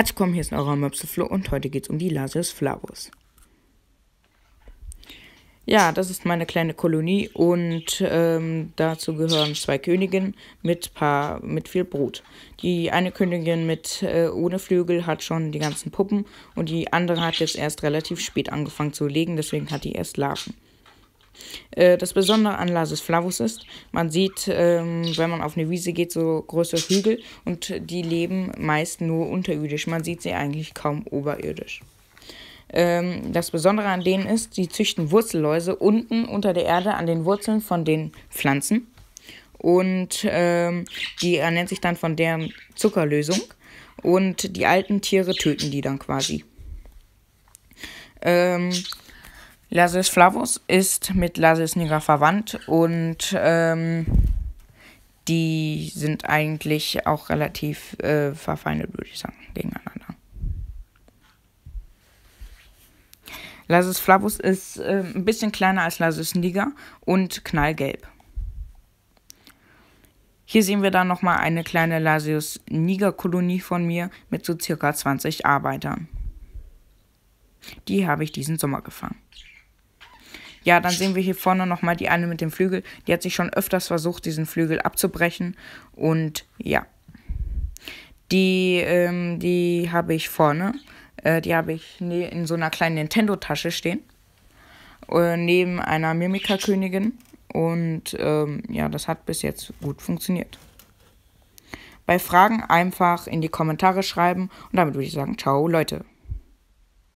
Herzlich willkommen, hier ist eurer Möpseflo und heute geht es um die Lasius Flavus. Ja, das ist meine kleine Kolonie und ähm, dazu gehören zwei Königinnen mit, paar, mit viel Brot. Die eine Königin mit äh, ohne Flügel hat schon die ganzen Puppen und die andere hat jetzt erst relativ spät angefangen zu legen, deswegen hat die erst Larven. Äh, das Besondere an Lasis Flavus ist, man sieht, ähm, wenn man auf eine Wiese geht, so große Hügel und die leben meist nur unterirdisch. Man sieht sie eigentlich kaum oberirdisch. Ähm, das Besondere an denen ist, sie züchten Wurzelläuse unten unter der Erde an den Wurzeln von den Pflanzen und ähm, die ernähren sich dann von deren Zuckerlösung und die alten Tiere töten die dann quasi. Ähm, Lasis flavus ist mit Lasis nigra verwandt und ähm, die sind eigentlich auch relativ äh, verfeindet, würde ich sagen, gegeneinander. Lasis flavus ist äh, ein bisschen kleiner als Lasis nigra und knallgelb. Hier sehen wir dann nochmal eine kleine Lasius niger Kolonie von mir mit so circa 20 Arbeitern. Die habe ich diesen Sommer gefangen. Ja, dann sehen wir hier vorne nochmal die eine mit dem Flügel. Die hat sich schon öfters versucht, diesen Flügel abzubrechen. Und ja. Die, ähm, die habe ich vorne. Äh, die habe ich ne, in so einer kleinen Nintendo-Tasche stehen. Äh, neben einer Mimika-Königin. Und ähm, ja, das hat bis jetzt gut funktioniert. Bei Fragen einfach in die Kommentare schreiben. Und damit würde ich sagen, ciao Leute.